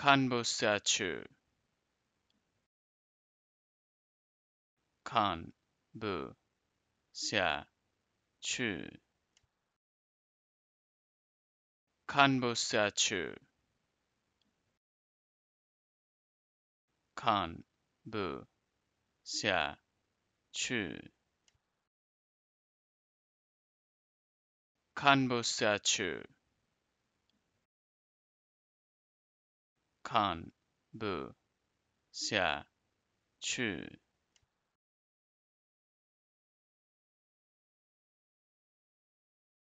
Kanbu statue. Kan bu xia chu. Kanbu statue. Kan bu chu. Kanbu statue. 看不下去。